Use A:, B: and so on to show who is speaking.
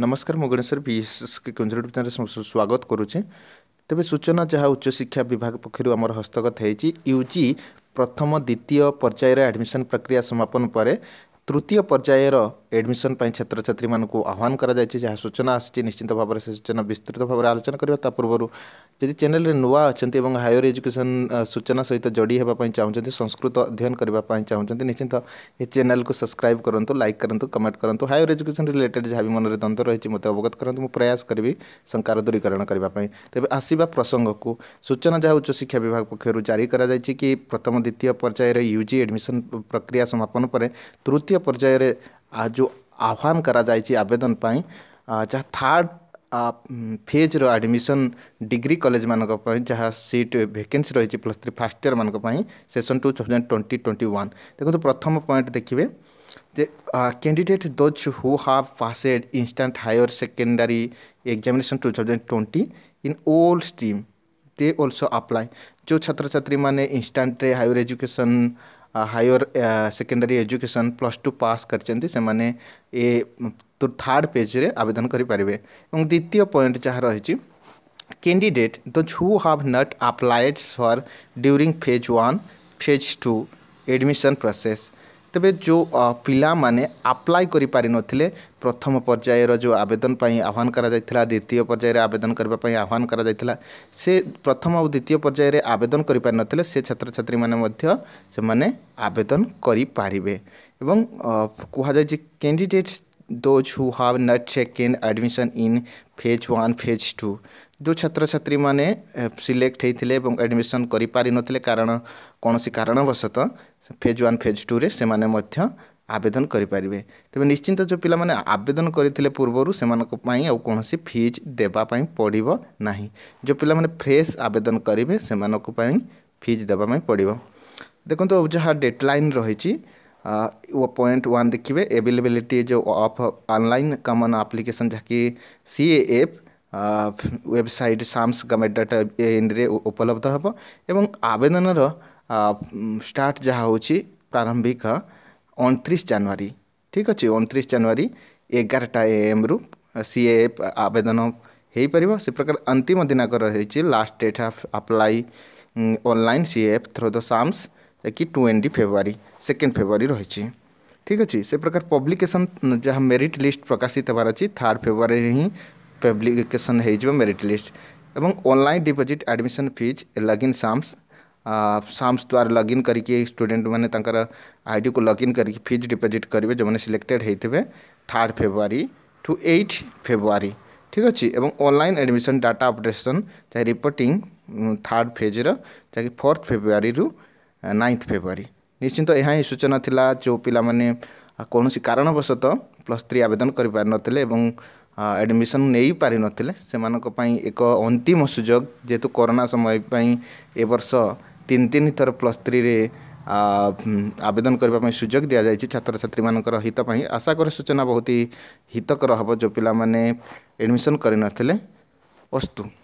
A: ନମସ୍କାର ମୁଁ Ganeswar B S S K କେନ୍ଦ୍ରରେ ସ୍ୱାଗତ କରୁଛି ତେବେ ସୂଚନା ଯାହା ଉଚ୍ଚଶିକ୍ଷା ବିଭାଗ ପକ୍ଷରୁ ଆମର ହସ୍ତଗତ ହେଇଛି ୟୁ ଜି ପ୍ରଥମ ଦ୍ୱିତୀୟ ପର୍ଯ୍ୟାୟରେ ଆଡ଼ମିସନ୍ ପ୍ରକ୍ରିୟା ସମାପନ ପରେ ତୃତୀୟ ପର୍ଯ୍ୟାୟର एडमिशन छात्र छात्री मानक आह्वान करा सूचना आश्चित भाव से सूचना विस्तृत भाव में आलोचना करवा पूर्व जी चेल नुआ अच्छा और हायर एजुकेशन सूचना सहित जोड़ी होगा चाहते संस्कृत अध्ययन करने चाहते निश्चिंत ये चैनल को सब्सक्राइब करूँ लाइक करूँ कमेंट करूँ हायर एजुकेशन रिलेटेड जहाँ भी मन में द्वंद रही मत अवगत करूँ मुझ प्रयास करी शंकर दूरीकरण करने तेज आसवा प्रसंग को सूचना जहाँ उच्चशिक्षा विभाग पक्ष जारी कर प्रथम द्वितीय पर्यायर यू जी एडमिशन प्रक्रिया समापन पर तृतीय पर्यायर ଯେଉଁ ଆହ୍ୱାନ କରାଯାଇଛି ଆବେଦନ ପାଇଁ ଯାହା ଥାର୍ଡ଼ ଫେଜ୍ର ଆଡ଼ମିସନ୍ ଡିଗ୍ରୀ କଲେଜମାନଙ୍କ ପାଇଁ ଯାହା ସିଟ୍ ଭେକେନ୍ସି ରହିଛି ପ୍ଲସ୍ ଥ୍ରୀ ଫାର୍ଷ୍ଟ ଇୟର୍ମାନଙ୍କ ପାଇଁ session two thousand twenty twenty one ଦେଖନ୍ତୁ ପ୍ରଥମ ପଏଣ୍ଟ ଦେଖିବେ ଯେ candidate those who have passed instant higher secondary examination two thousand twenty in all stream they also apply ଯେଉଁ ଛାତ୍ରଛାତ୍ରୀମାନେ ଇନ୍ଷ୍ଟାଣ୍ଟରେ higher education higher secondary education plus two pass करते third पेज्रे आवेदन करें और द्वितीय पॉइंट जहाँ रही candidate those who have not applied for during phase one phase two admission process ତେବେ ଯେଉଁ ପିଲାମାନେ ଆପ୍ଲାଏ କରିପାରିନଥିଲେ ପ୍ରଥମ ପର୍ଯ୍ୟାୟର ଯେଉଁ ଆବେଦନ ପାଇଁ ଆହ୍ୱାନ କରାଯାଇଥିଲା ଦ୍ୱିତୀୟ ପର୍ଯ୍ୟାୟରେ ଆବେଦନ କରିବା ପାଇଁ ଆହ୍ୱାନ କରାଯାଇଥିଲା ସେ ପ୍ରଥମ ଆଉ ଦ୍ୱିତୀୟ ପର୍ଯ୍ୟାୟରେ ଆବେଦନ କରିପାରିନଥିଲେ ସେ ଛାତ୍ରଛାତ୍ରୀମାନେ ମଧ୍ୟ ସେମାନେ ଆବେଦନ କରିପାରିବେ ଏବଂ କୁହାଯାଇଛି candidates those who have not taken admission in phase 1 phase 2 ଯେଉଁ ଛାତ୍ରଛାତ୍ରୀମାନେ ସିଲେକ୍ଟ ହେଇଥିଲେ ଏବଂ ଆଡ଼ମିସନ୍ କରିପାରିନଥିଲେ କାରଣ କୌଣସି କାରଣବଶତଃ ଫେଜ୍ ୱାନ୍ ଫେଜ୍ ଟୁରେ ସେମାନେ ମଧ୍ୟ ଆବେଦନ କରିପାରିବେ ତେବେ ନିଶ୍ଚିନ୍ତ ଯେଉଁ ପିଲାମାନେ ଆବେଦନ କରିଥିଲେ ପୂର୍ବରୁ ସେମାନଙ୍କ ପାଇଁ ଆଉ କୌଣସି ଫିଜ୍ ଦେବା ପାଇଁ ପଡ଼ିବ ନାହିଁ ଯେଉଁ ପିଲାମାନେ ଫ୍ରେଶ୍ ଆବେଦନ କରିବେ ସେମାନଙ୍କ ପାଇଁ ଫିଜ୍ ଦେବା ପାଇଁ ପଡ଼ିବ ଦେଖନ୍ତୁ ଯାହା ଡେଡ଼୍ଲାଇନ୍ ରହିଛି वो पॉइंट वन देखिए एवेलेबिलिटी जो ऑफ ऑनलाइन कमन आप्लिकेशन जहाँकि सी एफ वेबसाइट साम्स गमेट डाटा इनरे उपलब्ध हम एवं आवेदनर स्टार्ट जहाँ हूँ प्रारंभिक ଅଣତିରିଶ ଜାନୁଆରୀ ଠିକ୍ ଅଛି ଅଣତିରିଶ ଜାନୁଆରୀ ଏଗାରଟା ଏ ଏମ୍ରୁ ସିଏ ଆବେଦନ ହୋଇପାରିବ ସେ ପ୍ରକାର ଅନ୍ତିମ ଦିନାଙ୍କର ରହିଛି last date of apply online C A F through the SAMS कि ट्वेंटी फेब्रुआरी सेकेंड फेब्रुआरी रही ठीक अच्छे से प्रकार पब्लिकेसन जहाँ मेरीट लिस्ट प्रकाशित होबार अच्छी थार्ड फेब्रुआरी हिं पब्लिकेसन हो मेरीट लिस्ट एवं online deposit admission fees login SAMS SAMS द्वारा लगइन करके स्टूडेंट मैंने आईडी को लगइन करके फीज डिपोजिट करेंगे जो मैंने सिलेक्टेड होते हैं third February to eight February ठीक अच्छे एवं ऑनलाइन एडमिशन डाटा अपडेसन चाहे रिपोर्टिंग थार्ड फेज्र जहाँकि फोर्थ फेब्रुआरी रू ନାଇନ୍ଥ ଫେବୃଆରୀ ନିଶ୍ଚିନ୍ତ ଏହା ହିଁ ସୂଚନା ଥିଲା ଯେଉଁ ପିଲାମାନେ କୌଣସି କାରଣବଶତଃ ପ୍ଲସ୍ ଥ୍ରୀ ଆବେଦନ କରିପାରିନଥିଲେ ଏବଂ ଆଡ଼ମିସନ୍ ନେଇପାରିନଥିଲେ ସେମାନଙ୍କ ପାଇଁ ଏକ ଅନ୍ତିମ ସୁଯୋଗ ଯେହେତୁ କରୋନା ସମୟ ପାଇଁ ଏ ବର୍ଷ ତିନି ତିନି ଥର ପ୍ଲସ୍ ଥ୍ରୀରେ ଆବେଦନ କରିବା ପାଇଁ ସୁଯୋଗ ଦିଆଯାଇଛି ଛାତ୍ରଛାତ୍ରୀମାନଙ୍କର ହିତ ପାଇଁ ଆଶା କରେ ସୂଚନା ବହୁତ ହିତକର ହେବ ଯେଉଁ ପିଲାମାନେ ଆଡ଼ମିସନ୍ କରିନଥିଲେ ଅସ୍ତୁ